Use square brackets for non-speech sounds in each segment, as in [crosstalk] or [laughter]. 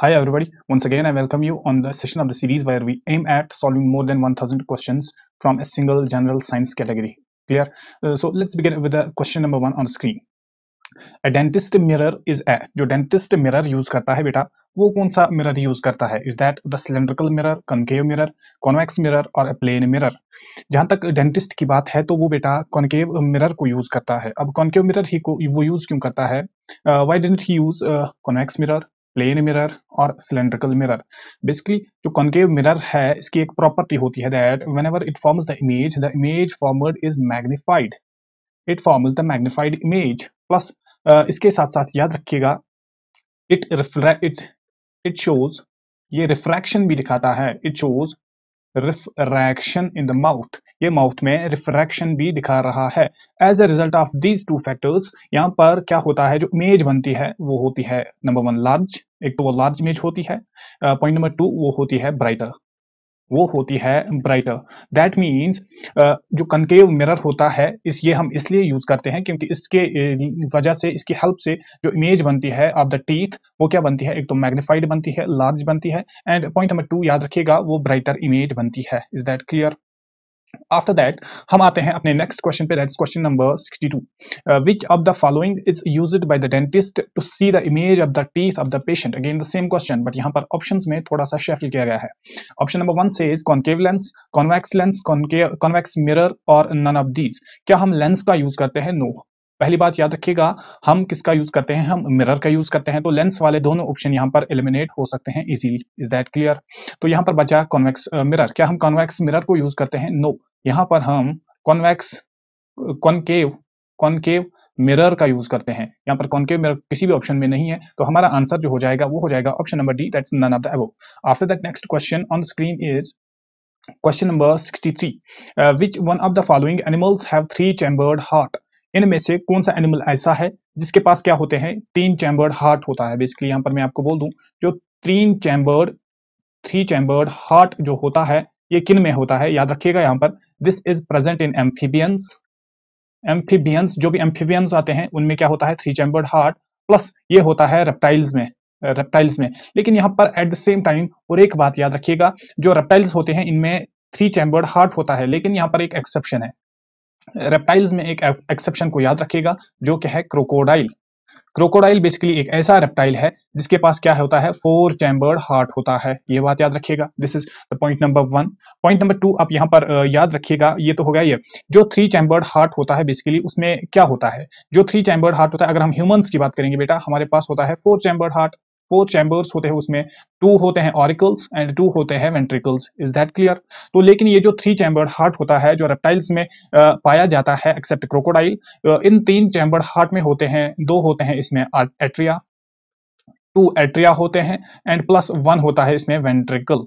Hi everybody, once again I welcome you on the session of the series where we aim at solving more than 1000 questions from a single general science category. Clear? Uh, so let's begin with the question number one on the screen. A dentist mirror is a जो dentist mirror use करता है बेटा वो कौन सा mirror use करता है is that the cylindrical mirror, concave mirror, convex mirror or a plane mirror जहाँ तक dentist की बात है तो वो बेटा concave mirror को use करता है अब concave mirror ही को वो use क्यों करता है uh, why didn't he use uh, convex mirror plane mirror और सिलेंड्रिकल मिरर बेसिकली जो कॉन्केव मिरर है इसकी एक प्रॉपर्टी होती है that whenever it forms the image the image formed is magnified it forms the magnified image plus इसके साथ साथ याद रखिएगा it refract it it shows ये रिफ्रैक्शन भी दिखाता है it shows refraction in the mouth ये माउथ में रिफ्रैक्शन भी दिखा रहा है as a result of these two factors यहाँ पर क्या होता है जो इमेज बनती है वो होती है नंबर वन लार्ज एक तो वो लार्ज इमेज होती है पॉइंट नंबर टू वो होती है ब्राइटर वो होती है ब्राइटर दैट मीन्स जो कनकेव मिरर होता है इस ये हम इसलिए यूज करते हैं क्योंकि इसके uh, वजह से इसकी हेल्प से जो इमेज बनती है ऑफ द टीथ वो क्या बनती है एक तो मैग्नीफाइड बनती है लार्ज बनती है एंड पॉइंट नंबर टू याद रखिएगा वो ब्राइटर इमेज बनती है is that clear after that हम आते हैं अपने नेक्स्ट क्वेश्चन पे that question number 62 which of the following is used by the dentist to see the image of the teeth of the patient again the same question but यहां पर options में थोड़ा सा शेफिल किया गया है ऑप्शन नंबर 1 से is concave lens convex lens convex mirror और नन ऑफ दीज क्या हम लेंस का यूज करते हैं नो no. पहली बात याद रखिएगा हम किसका यूज करते हैं हम मिरर का यूज करते हैं तो लेंस वाले दोनों ऑप्शन यहाँ पर एलिमिनेट हो सकते हैं इजीली इज दैट क्लियर तो यहाँ पर बचा कॉन्वेक्स मिरर क्या हम कॉन्वेक्स मिरर को यूज करते हैं नो no. यहाँ पर हम कॉन्वेक्स कॉनकेव कॉनकेव मिरर का यूज करते हैं यहाँ पर कॉनकेव मिरर किसी भी ऑप्शन में नहीं है तो हमारा आंसर जो हो जाएगा वो हो जाएगा option number D that's none of the above after that next question on screen is question number sixty three which one of the following animals have three chambered heart इनमें से कौन सा एनिमल ऐसा है जिसके पास क्या होते हैं तीन चैम्बर्ड हार्ट होता है बेसिकली यहाँ पर मैं आपको बोल दूं जो तीन चैम्बर्ड थ्री चैम्बर्ड हार्ट जो होता है ये किन में होता है याद रखिएगा यहाँ पर this is present in amphibians amphibians जो भी एम्फीबियंस आते हैं उनमें क्या होता है थ्री चैम्बर्ड हार्ट प्लस ये होता है रेप्टाइल्स में रेप्टाइल्स में लेकिन यहाँ पर एट द सेम टाइम और एक बात याद रखिएगा जो रेप्टाइल्स होते हैं इनमें थ्री चैम्बर्ड हार्ट होता है लेकिन यहाँ पर एक एक्सेप्शन है रेप्टाइल्स में एक एक्सेप्शन को याद रखिएगा जो क्या है क्रोकोडाइल क्रोकोडाइल बेसिकली एक ऐसा रेप्टाइल है जिसके पास क्या होता है फोर चैम्बर्ड हार्ट होता है ये बात याद रखिएगा this is the point number one point number two आप यहाँ पर याद रखिएगा ये तो हो गया ये जो थ्री चैम्बर्ड हार्ट होता है बेसिकली उसमें क्या होता है जो थ्री चैम्बर्ड हार्ट होता है अगर हम ह्यूमंस की बात करेंगे बेटा हमारे पास होता है four chambered heart four chambers होते हैं उसमें टू होते हैं ऑरिकल्स एंड टू होते हैं वेंट्रिकल्स इज दैट क्लियर तो लेकिन ये जो थ्री चैम्बर्ड हार्ट होता है जो रेप्टाइल्स में आ, पाया जाता है एक्सेप्ट क्रोकोडाइल इन तीन चैम्बर्ड हार्ट में होते हैं दो होते हैं इसमें एट्रिया टू एट्रिया होते हैं एंड प्लस वन होता है इसमें वेंट्रिकल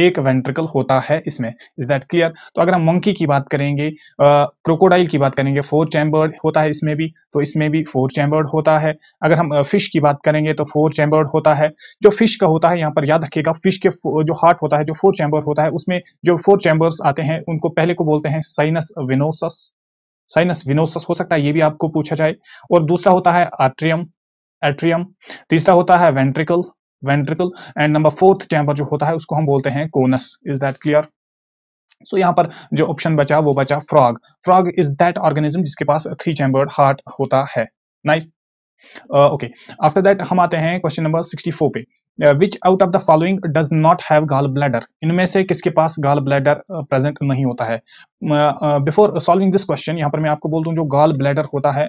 एक वेंट्रिकल होता है इसमें इज दैट क्लियर तो अगर हम मंकी की बात करेंगे क्रोकोडाइल की बात करेंगे फोर चैम्बर्ड होता है इसमें भी तो इसमें भी फोर चैम्बर्ड होता है अगर हम फिश की बात करेंगे तो फोर चैम्बर्ड होता है जो फिश का होता है यहाँ पर याद रखिएगा फिश के जो हार्ट होता है जो फोर चैम्बर होता है उसमें जो फोर चैम्बर्स आते हैं उनको पहले को बोलते हैं साइनस विनोसस साइनस विनोसस हो सकता है ये भी आपको पूछा जाए और दूसरा होता है आट्रियम एट्रियम तीसरा होता है ventricle ventricle and number fourth chamber जो होता है उसको हम बोलते हैं conus is that clear so यहाँ पर जो ऑप्शन बचा वो बचा frog frog is that organism जिसके पास थ्री चैम्बर्ड हार्ट होता है नाइस ओके आफ्टर दैट हम आते हैं क्वेश्चन नंबर सिक्सटी फोर पे which out of the following does not have gall bladder इनमें से किसके पास गाल ब्लैडर प्रेजेंट नहीं होता है बिफोर सॉल्विंग दिस क्वेश्चन यहाँ पर मैं आपको बोल दूँ जो गाल ब्लैडर होता है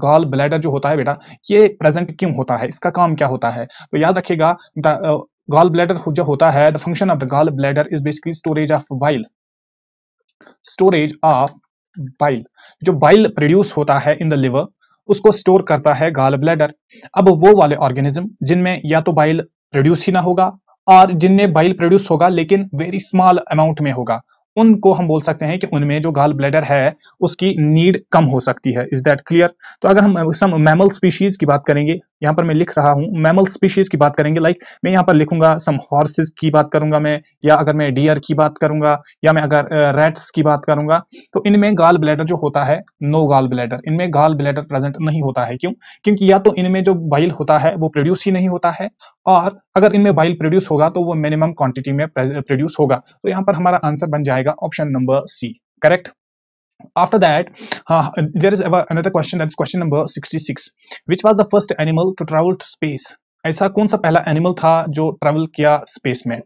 गॉल ब्लैडर जो होता है बेटा ये प्रेजेंट क्यों होता है इसका काम क्या होता है तो याद रखिएगा द गॉल ब्लैडर जो होता है the function of the gall bladder is basically storage of bile storage of bile जो बाइल प्रोड्यूस होता है इन द लिवर उसको स्टोर करता है गाल ब्लैडर अब वो वाले ऑर्गेनिज्म जिनमें या तो बाइल प्रोड्यूस ही ना होगा और जिनमें बाइल प्रोड्यूस होगा लेकिन वेरी स्मॉल अमाउंट में होगा उनको हम बोल सकते हैं कि उनमें जो गाल ब्लेडर है उसकी नीड कम हो सकती है इज दैट क्लियर तो अगर हम सम मैमल स्पीशीज की बात करेंगे यहाँ पर मैं लिख रहा हूँ मैमल स्पीशीज की बात करेंगे लाइक like, मैं यहाँ पर लिखूंगा सम हॉर्सेस की बात करूंगा मैं या अगर मैं डियर की बात करूंगा या मैं अगर रेट्स uh, की बात करूंगा तो इनमें गाल ब्लेडर जो होता है नो गाल ब्लेडर इनमें गाल ब्लेडर प्रेजेंट नहीं होता है क्यों क्योंकि या तो इनमें जो बाइल होता है वो प्रोड्यूस ही नहीं होता है और अगर इनमें बाइल प्रोड्यूस होगा तो वो मिनिमम क्वांटिटी में प्रोड्यूस होगा तो यहाँ पर हमारा आंसर बन जाएगा option number C correct after that uh, there is another question that is question number sixty-six. which was the first animal to travel to space ऐसा कौन सा पहला एनिमल था जो ट्रेवल किया स्पेस में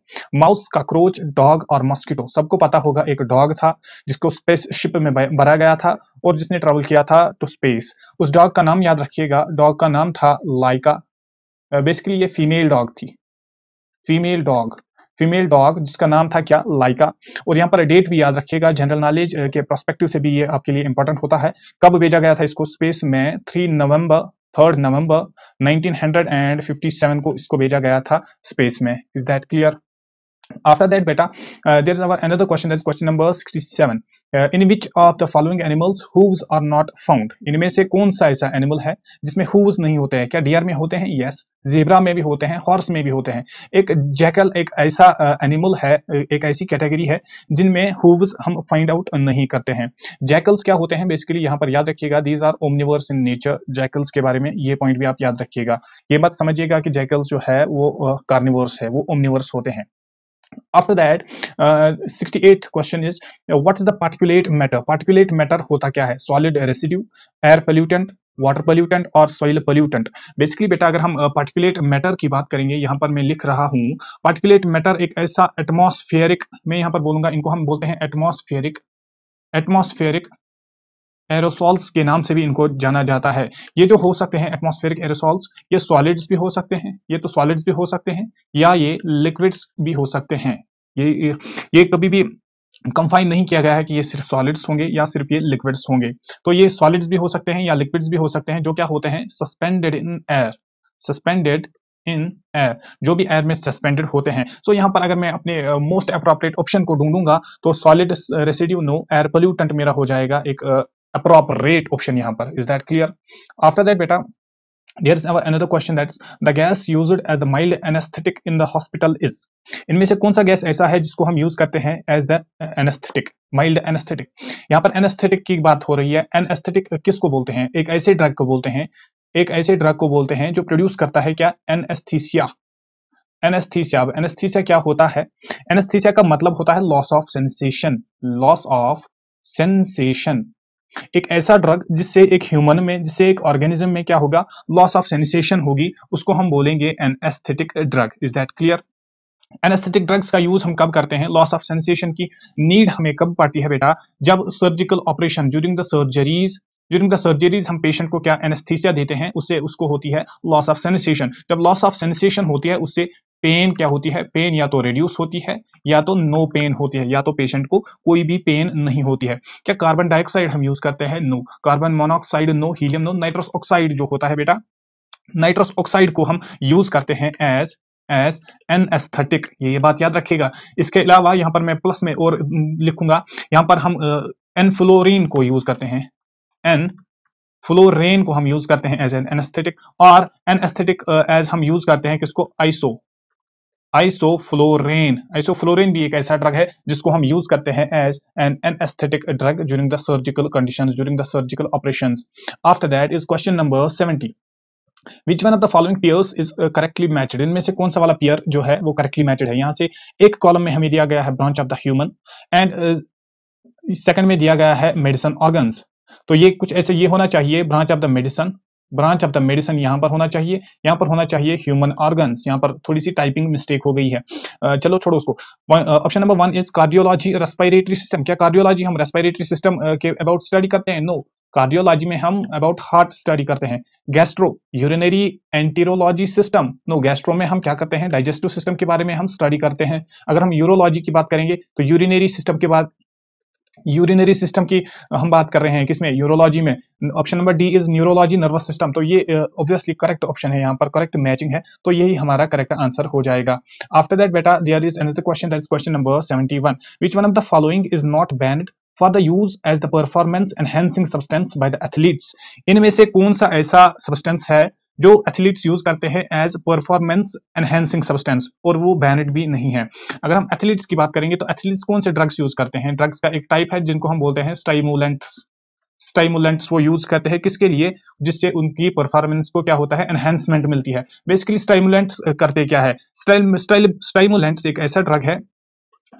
माउस काक्रोच डॉग और mosquito सबको पता होगा एक डॉग था जिसको स्पेस शिप में भरा गया था और जिसने ट्रेवल किया था टू तो स्पेस उस डॉग का नाम याद रखिएगा डॉग का नाम था लाइका बेसिकली uh, ये फीमेल डॉग थी फीमेल डॉग फीमेल डॉग जिसका नाम था क्या लाइका और यहाँ पर डेट भी याद रखिएगा जनरल नॉलेज uh, के प्रोस्पेक्टिव से भी ये आपके लिए इंपॉर्टेंट होता है कब भेजा गया था इसको स्पेस में थ्री नवंबर थर्ड नवंबर 1957 को इसको भेजा गया था स्पेस में is that clear after that beta uh, there is our another question that is question number 67 uh, in which of the following animals hooves are not found इनमें से कौन सा ऐसा एनिमल है जिसमें hooves नहीं होते हैं क्या डियर में होते हैं yes जेबरा में भी होते हैं हॉर्स में भी होते हैं एक जैकल एक ऐसा एनिमल uh, है uh, एक ऐसी कैटेगरी है जिनमें हूव्स हम फाइंड आउट नहीं करते हैं जैकल्स क्या होते हैं बेसिकली यहाँ पर याद रखिएगा these are omnivores in nature jackals के बारे में ये पॉइंट भी आप याद रखिएगा ये बात समझिएगा कि जैकल्स जो है वो कार्निवर्स uh, है वो ओमनिवर्स होते हैं after that uh, 68th question is uh, what is the particulate matter particulate matter hota kya hai solid residue air pollutant water pollutant और सॉइल पोल्यूटेंट बेसिकली बेटा अगर हम पार्टिकुलेट uh, मैटर की बात करेंगे यहाँ पर मैं लिख रहा हूँ पार्टिकुलेट मैटर एक ऐसा एटमॉस्फेयरिक मैं यहाँ पर बोलूंगा इनको हम बोलते हैं एटमॉस्फेयरिक एटमॉस्फेयरिक एरोसॉल्स के नाम से भी इनको जाना जाता है ये जो हो सकते हैं एटमोस्फेरिक एरोसॉल्स ये सॉलिड्स भी हो सकते हैं ये तो सॉलिड्स भी हो सकते हैं या ये लिक्विड्स भी हो सकते हैं ये, ये कभी भी कंफाइन नहीं किया गया है कि ये सिर्फ सॉलिड्स होंगे या सिर्फ ये लिक्विड्स होंगे तो ये सॉलिड्स भी हो सकते हैं या लिक्विड्स भी हो सकते हैं जो क्या होते हैं suspended in air suspended in air जो भी एयर में सस्पेंडेड होते हैं सो so, यहाँ पर अगर मैं अपने मोस्ट अप्रोप्रिएट ऑप्शन को ढूंढूंगा तो solid residue no air pollutant मेरा हो जाएगा एक appropriate option yahan par is that clear after that beta there is another question that's the gas used as the mild anesthetic in the hospital is इनमें से कौन सा gas ऐसा है जिसको हम यूज करते हैं as the anaesthetic mild anaesthetic यहाँ पर एनेस्थेटिक की बात हो रही है एनेस्थेटिक किसको बोलते हैं एक ऐसे ड्रग को बोलते हैं एक ऐसे ड्रग को बोलते हैं जो प्रोड्यूस करता है क्या एनेस्थीसिया एनेस्थीसिया अब एनेस्थीसिया क्या होता है एनेस्थीसिया का मतलब होता है loss of sensation loss of sensation एक ऐसा ड्रग जिससे एक ह्यूमन में जिससे एक ऑर्गेनिज्म में क्या होगा लॉस ऑफ सेंसेशन होगी उसको हम बोलेंगे anaesthetic drug is that clear anaesthetic drugs का यूज हम कब करते हैं लॉस ऑफ सेंसेशन की नीड हमें कब पड़ती है बेटा जब surgical operation during the surgeries during the surgeries हम पेशेंट को क्या एनेस्थीसिया देते हैं उससे उसको होती है लॉस ऑफ सेंसेशन जब लॉस ऑफ सेंसेशन होती है उससे पेन क्या होती है पेन या तो रिड्यूस होती है या तो नो पेन होती है या तो पेशेंट को कोई भी पेन नहीं होती है क्या कार्बन डाइऑक्साइड हम यूज करते हैं no carbon monoxide no helium no nitrous oxide जो होता है बेटा नाइट्रस ऑक्साइड को हम यूज करते हैं एज एज एन एस्थेटिक ये बात याद रखिएगा इसके अलावा यहां पर मैं प्लस में और लिखूंगा यहां पर हम एन फ्लोरिन को यूज करते हैं एन फ्लोरेन को हम यूज करते हैं एज एन एनेस्थेटिक और एन एस्थेटिक एज हम यूज करते हैं किसको आइसो आइसोफ्लोरेन आइसोफ्लोरेन भी एक ऐसा ड्रग है जिसको हम यूज करते हैं as an anaesthetic drug during the surgical condition during the surgical operation after that is question number seventy which one of the following pairs is correctly uh, matched? इनमें से कौन सा वाला पेयर जो है वो करेक्टली मैचड है यहाँ से एक कॉलम में हमें दिया गया है branch of the human and second में दिया गया है मेडिसन ऑर्गन तो ये कुछ ऐसे ये होना चाहिए branch of the medicine branch of the medicine यहाँ पर होना चाहिए यहाँ पर होना चाहिए ह्यूमन ऑर्गन्स यहाँ पर थोड़ी सी टाइपिंग मिस्टेक हो गई है चलो छोड़ो उसको option number one is cardiology respiratory system क्या कार्डियोलॉजी हम रेस्पायरेटरी सिस्टम के अबाउट स्टडी करते हैं नो कार्डियोलॉजी में हम अबाउट हार्ट स्टडी करते हैं gastro urinary enterology system no gastro में हम क्या करते हैं डाइजेस्टिव सिस्टम के बारे में हम स्टडी करते हैं अगर हम यूरोलॉजी की बात करेंगे तो यूरिनरी सिस्टम के बाद यूरिनरी सिस्टम की हम बात कर रहे हैं किसमें यूरोलॉजी में option number D is neurology nervous system तो ये ऑब्वियसली करेक्ट ऑप्शन है यहाँ पर करेक्ट मैचिंग है तो यही हमारा करेक्ट आंसर हो जाएगा आफ्टर दैट बेटा there is another question that is question number 71 which one of the following is not banned for the use as the performance enhancing substance by the athletes इनमें से कौन सा ऐसा substance है जो एथलीट्स यूज करते हैं एज परफॉर्मेंस एनहेंसिंग सब्सटेंस और वो बैनड भी नहीं है अगर हम एथलीट्स की बात करेंगे तो एथलीट्स कौन से ड्रग्स यूज करते हैं ड्रग्स का एक टाइप है जिनको हम बोलते हैं स्टाइमुलेंट्स स्टाइमुलेंट्स वो यूज करते हैं किसके लिए जिससे उनकी परफॉर्मेंस को क्या होता है एनहेंसमेंट मिलती है बेसिकली स्टाइमुलेंट्स करते क्या है स्टाइमुलेंट्स एक ऐसा ड्रग है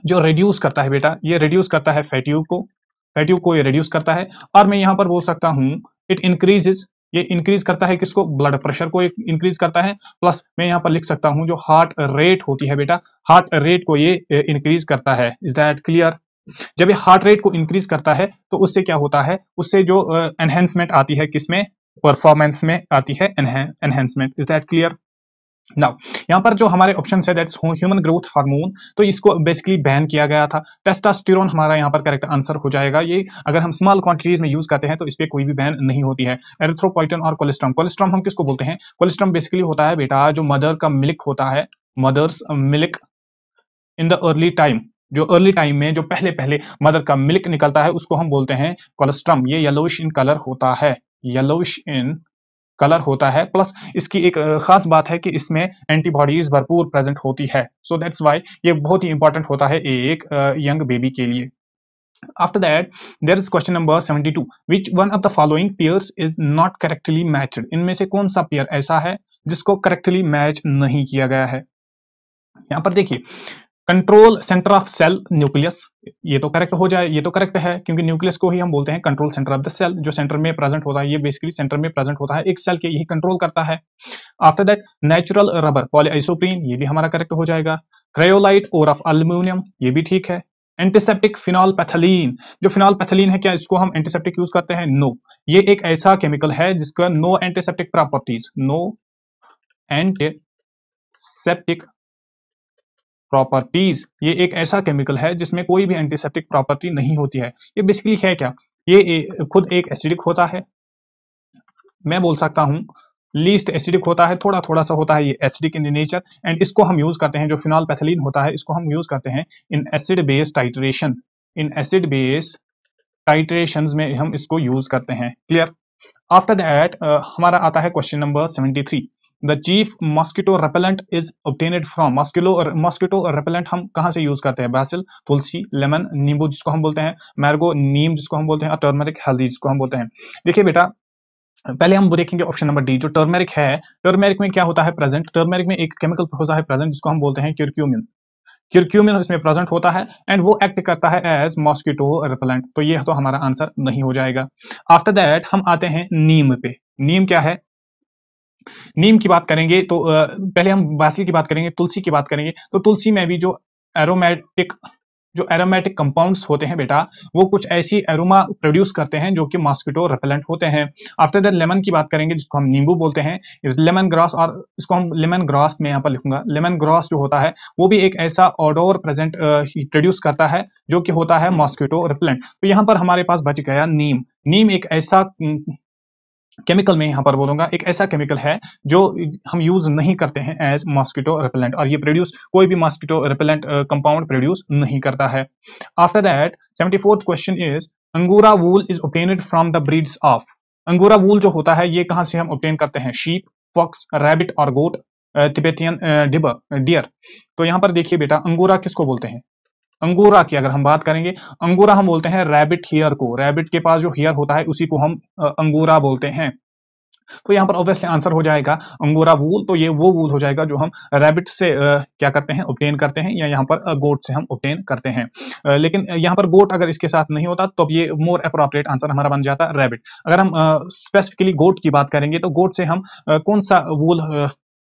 जो रिड्यूस करता है बेटा ये रिड्यूस करता है फैटियो को फैटियो को ये रिड्यूस करता है और मैं यहाँ पर बोल सकता हूँ इट इंक्रीजेस ये इंक्रीज करता है किसको ब्लड प्रेशर को इंक्रीज करता है प्लस मैं यहाँ पर लिख सकता हूं जो हार्ट रेट होती है बेटा हार्ट रेट को ये इंक्रीज करता है इज दैट क्लियर जब ये हार्ट रेट को इंक्रीज करता है तो उससे क्या होता है उससे जो एनहेंसमेंट आती है किसमें परफॉर्मेंस में आती है enhancement is that clear now यहाँ पर जो हमारे ऑप्शन है दैट्स ह्यूमन ग्रोथ हार्मोन तो इसको बेसिकली बैन किया गया था टेस्टास्टिर हमारा यहाँ पर करेक्ट आंसर हो जाएगा ये अगर हम स्मॉल क्वांटिटीज में यूज करते हैं तो इस पर कोई भी बैन नहीं होती है एरेथ्रोपोइटन और कोलेस्ट्रॉम कोलेस्ट्रॉम हम किसको बोलते हैं कोलेस्ट्रॉम बेसिकली होता है बेटा जो मदर का मिल्क होता है mother's milk in the early time जो अर्ली टाइम में जो पहले पहले मदर का मिल्क निकलता है उसको हम बोलते हैं कोलेस्ट्रम ये येलोइश इन कलर होता है येलोइश इन कलर होता है प्लस इसकी एक खास बात है कि इसमें एंटीबॉडीज भरपूर प्रेजेंट होती है सो दैट्स वाई ये बहुत ही इंपॉर्टेंट होता है एक यंग बेबी के लिए After that, there is question number 72. Which one of the following pairs is not correctly matched? इनमें से कौन सा पेयर ऐसा है जिसको करेक्टली मैच नहीं किया गया है यहाँ पर देखिए control centre of cell nucleus ये तो करेक्ट हो जाए ये तो करेक्ट है क्योंकि न्यूक्लियस को ही हम बोलते हैं control centre of the cell जो सेंटर में प्रेजेंट होता है ये बेसिकली सेंटर में प्रेजेंट होता है एक सेल के यही कंट्रोल करता है after that natural rubber polyisoprene ये भी हमारा करेक्ट हो जाएगा क्रायोलाइट और ऑफ अल्यूमिनियम ये भी ठीक है एंटीसेप्टिक फिनॉल पैथलीन जो फिनॉल पैथलीन है क्या इसको हम एंटीसेप्टिक यूज करते हैं नो no. ये एक ऐसा केमिकल है जिसका no antiseptic properties no antiseptic properties ये एक ऐसा केमिकल है जिसमें कोई भी एंटीसेप्टिक प्रॉपर्टी नहीं होती है ये बेसिकली है क्या ये ए, खुद एक एसिडिक होता है मैं बोल सकता हूं लीस्ट एसिडिक होता है थोड़ा थोड़ा सा होता है ये एसिडिक इन नेचर एंड इसको हम यूज करते हैं जो फिनॉल पैथिलीन होता है इसको हम यूज करते हैं in acid base titration in acid base titration में हम इसको यूज करते हैं क्लियर आफ्टर दैट हमारा आता है question number seventy three the chief mosquito repellent is obtained from mosquito mosquito repellent हम कहाँ से यूज करते हैं बैसिल तुलसी लेमन नींबू जिसको हम बोलते हैं मैरगो नीम जिसको हम बोलते हैं और टर्मरिक हल्दी जिसको हम बोलते हैं देखिए बेटा पहले हम देखेंगे ऑप्शन नंबर डी जो टर्मेरिक है टर्मेरिक में क्या होता है प्रेजेंट टर्मेरिक में एक केमिकल होता है प्रेजेंट जिसको हम बोलते हैं क्यूरक्यूमिन क्यूरक्यूमिन इसमें प्रेजेंट होता है एंड वो एक्ट करता है एज मॉस्किटो रिपेलेंट तो ये तो हमारा आंसर नहीं हो जाएगा आफ्टर दैट हम आते हैं नीम पे नीम क्या है नीम की बात करेंगे तो पहले हम बासी की बात करेंगे तुलसी की बात करेंगे तो तुलसी में भी जो एरोमेटिक जो एरोमेटिक कंपाउंड्स होते हैं बेटा वो कुछ ऐसी एरोमा प्रोड्यूस करते हैं जो कि मॉस्किटो रेपेलेंट होते हैं आफ्टर दैट लेमन की बात करेंगे जिसको हम नींबू बोलते हैं लेमन ग्रास और इसको हम लेमन ग्रास में यहाँ पर लिखूंगा लेमन ग्रास जो होता है वो भी एक ऐसा ऑडोर प्रेजेंट प्रोड्यूस करता है जो कि होता है मॉस्किटो रेपेलेंट तो यहाँ पर हमारे पास बच गया नीम नीम एक ऐसा केमिकल में यहाँ पर बोलूंगा एक ऐसा केमिकल है जो हम यूज नहीं करते हैं एज मॉस्किटो रिपेलेंट और ये प्रोड्यूस कोई भी मॉस्किटो रिपेलेंट कंपाउंड प्रोड्यूस नहीं करता है after that seventy fourth question is angora wool is obtained from the breeds of angora wool जो होता है ये कहाँ से हम ओपेन करते हैं शीप फॉक्स रैबिट और गोट तिबेतियन डिबर डियर तो यहाँ पर देखिए बेटा अंगूरा किसको बोलते हैं अंगूरा की अगर हम बात करेंगे अंगूरा हम बोलते हैं रैबिट हियर को रैबिट के पास जो हियर होता है उसी को हम अंगूरा बोलते हैं तो यहाँ पर ऑब्वियसली आंसर हो जाएगा अंगूरा वूल तो ये वो वूल हो जाएगा जो हम रैबिट से क्या करते हैं ऑप्टेन करते हैं या यहाँ पर गोट से हम ऑप्टेन करते हैं लेकिन यहाँ पर गोट अगर इसके साथ नहीं होता तो अब ये मोर अप्रोप्रिएट आंसर हमारा बन जाता है रैबिट अगर हम स्पेसिफिकली गोट की बात करेंगे तो गोट से हम कौन सा वूल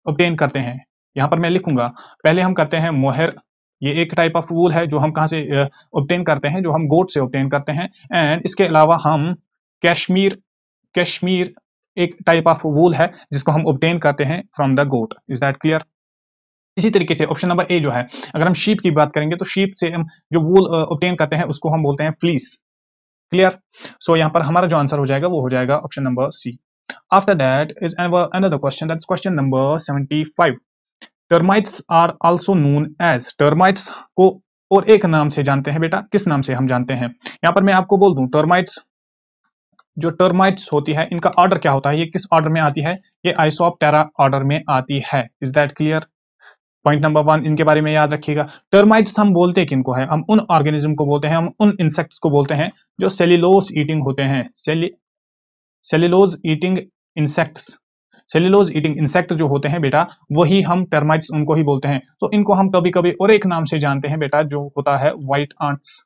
ऑप्टेन करते हैं यहाँ पर मैं लिखूंगा पहले हम करते हैं मोहर ये एक टाइप ऑफ वूल है जो हम कहाँ से ऑप्टेन करते हैं जो हम गोट से ऑप्टेन करते हैं एंड इसके अलावा हम कश्मीर कश्मीर एक टाइप ऑफ वूल है जिसको हम ऑप्टेन करते हैं from the goat is that clear इसी तरीके से ऑप्शन नंबर ए जो है अगर हम शीप की बात करेंगे तो शीप से हम जो वूल ऑप्टेन करते हैं उसको हम बोलते हैं फ्लीस क्लियर सो यहाँ पर हमारा जो आंसर हो जाएगा वो हो जाएगा option number C after that is another question that's question number seventy five termites are also known as termites को और एक नाम से जानते हैं बेटा किस नाम से हम जानते हैं यहां पर मैं आपको बोल दूं टर्माइट्स जो टर्माइट्स होती है इनका ऑर्डर क्या होता है ये किस ऑर्डर में आती है ये आइसोप टेरा ऑर्डर में आती है is that clear point number one इनके बारे में याद रखिएगा टर्माइट्स हम बोलते हैं किनको है हम उन ऑर्गेनिज्म को बोलते हैं हम उन इंसेक्ट्स को बोलते हैं जो सेलिलोस ईटिंग होते हैं सेलि cellulose eating insects cellulose eating insect जो होते हैं बेटा वही हम टर्माइट्स उनको ही बोलते हैं तो इनको हम कभी कभी और एक नाम से जानते हैं बेटा जो होता है व्हाइट आंट्स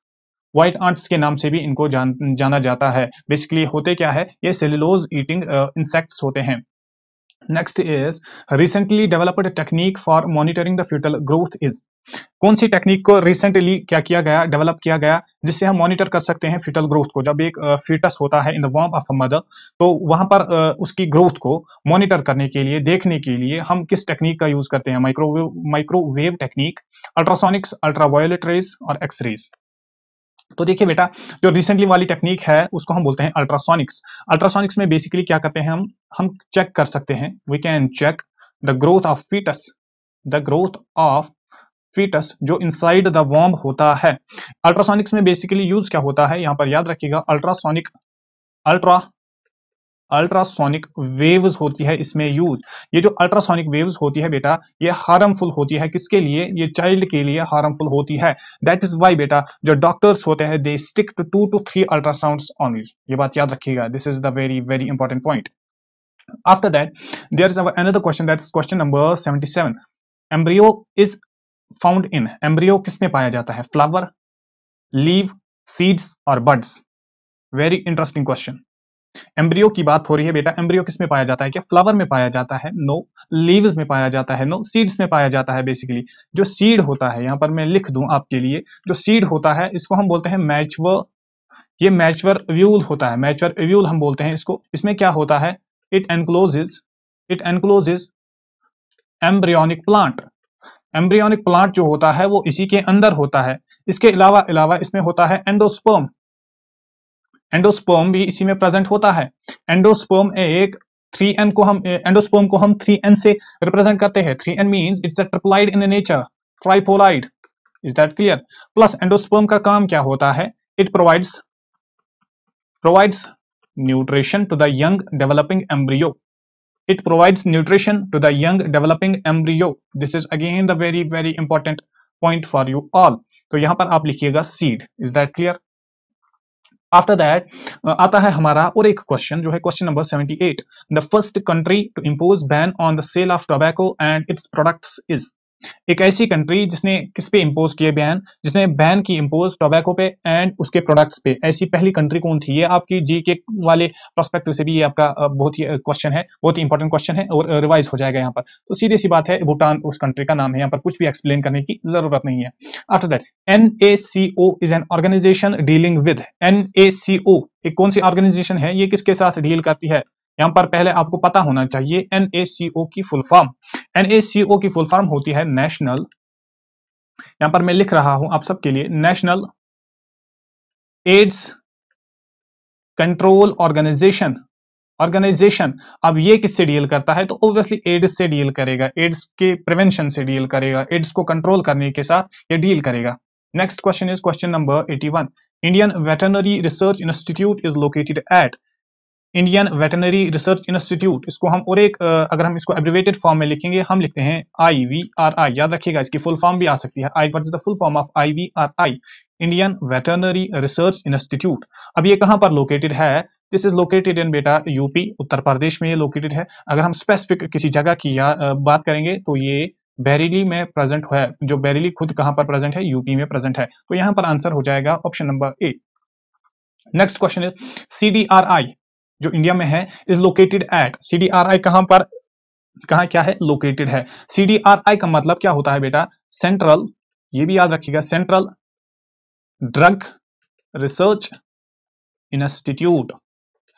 व्हाइट आंट्स के नाम से भी इनको जान, जाना जाता है बेसिकली होते क्या है ये सेल्यूलोज ईटिंग इंसेक्ट्स होते हैं next is recently developed technique for monitoring the foetal growth is कौन सी टेक्निक को रिसेंटली क्या किया गया डेवलप किया गया जिससे हम मॉनिटर कर सकते हैं फ्यूटल ग्रोथ को जब एक फ्यूटस होता है in the womb of mother तो वहां पर उसकी ग्रोथ को मॉनिटर करने के लिए देखने के लिए हम किस टेक्निक का यूज करते हैं microwave microwave technique ultrasonics ultraviolet rays और एक्सरेज तो देखिए बेटा जो रिसेंटली वाली टेक्निक है उसको हम बोलते हैं अल्ट्रासोनिक्स अल्ट्रासोनिक्स में बेसिकली क्या करते हैं हम हम चेक कर सकते हैं we can check the growth of foetus the growth of foetus जो इनसाइड द वॉम्ब होता है अल्ट्रासोनिक्स में बेसिकली यूज क्या होता है यहां पर याद रखिएगा अल्ट्रासोनिक अल्ट्रा अल्ट्रासोनिक वेव्स होती है इसमें यूज ये जो अल्ट्रासोनिक वेव्स होती है बेटा ये हार्मफुल होती है किसके लिए ये चाइल्ड के लिए हार्मफुल होती है दैट इज वाई बेटा जो डॉक्टर्स होते हैं they stick to to two three ultrasound only ये बात याद रखिएगा this is the very very important point after that there is another question that is question number seven embryo is found in embryo किसमें पाया जाता है flower leave seeds और birds very interesting question embryo की बात हो रही है बेटा एम्ब्रियो किस में पाया जाता है क्या फ्लावर में पाया जाता है नो no. लीव्स में पाया जाता है नो no. सीड्स में पाया जाता है बेसिकली जो सीड होता है यहां पर मैं लिख दूं आपके लिए जो सीड होता है इसको हम बोलते हैं मैचव ये मैचवर व्यूल होता है मैचवर व्यूल हम बोलते हैं इसको इसमें क्या होता है it encloses it encloses embryonic plant embryonic plant जो होता है वो इसी के अंदर होता है इसके अलावा अलावा इसमें होता है एंडोस्पर्म एंडोस्पर्म भी इसी में प्रेजेंट होता है एंडोस्पर्म एक थ्री एन को हम एंडोस्पर्म को हम थ्री एन से रिप्रेजेंट करते हैं three n mean it's a in nature triploid is that clear plus endosperm का काम क्या होता है it provides provides nutrition to the young developing embryo it provides nutrition to the young developing embryo this is again the very very important point for you all तो यहां पर आप लिखिएगा seed is that clear After that, uh, आता है हमारा और एक question जो है question number 78. The first country to impose ban on the sale of tobacco and its products is. एक ऐसी कंट्री जिसने किस पे इम्पोज किए बैन जिसने बैन की इम्पोज टोबैको पे एंड उसके प्रोडक्ट्स पे ऐसी पहली कंट्री कौन थी ये आपकी जी के वाले प्रोस्पेक्ट से भी ये आपका बहुत ही क्वेश्चन है बहुत ही इंपॉर्टेंट क्वेश्चन है और रिवाइज हो जाएगा यहाँ पर तो सीधी सी बात है भूटान उस कंट्री का नाम है यहाँ पर कुछ भी एक्सप्लेन करने की जरूरत नहीं है after that N A C O is an organisation dealing with N A C O एक कौन सी ऑर्गेनाइजेशन है ये किसके साथ डील करती है यहाँ पर पहले आपको पता होना चाहिए एन की फुल फॉर्म एन की फुल फॉर्म होती है नेशनल यहां पर मैं लिख रहा हूं आप सबके लिए national AIDS control organisation organisation अब ये किससे डील करता है तो ऑब्वियसली एड्स से डील करेगा एड्स के प्रिवेंशन से डील करेगा एड्स को कंट्रोल करने के साथ ये डील करेगा next question is question number 81 Indian veterinary research institute is located at Indian veterinary research institute इसको हम और एक अगर हम इसको एब्रिवेटेड फॉर्म में लिखेंगे हम लिखते हैं आई वी आर आई याद रखिएगा इसकी फुल फॉर्म भी आ सकती है I what is the full form of I V R I Indian veterinary research institute अब ये कहाँ पर लोकेटेड है दिस इज लोकेटेड इन बेटा यूपी उत्तर प्रदेश में ये लोकेटेड है अगर हम स्पेसिफिक किसी जगह की या बात करेंगे तो ये बैरेली में प्रेजेंट है जो बैरेली खुद कहाँ पर प्रेजेंट है यूपी में प्रेजेंट है तो यहाँ पर आंसर हो जाएगा option number A next question है सी डी आर आई जो इंडिया में है is located at C D R I पर कहा क्या है लोकेटेड है सी डी आर आई का मतलब क्या होता है बेटा सेंट्रल ये भी याद रखिएगा central drug research institute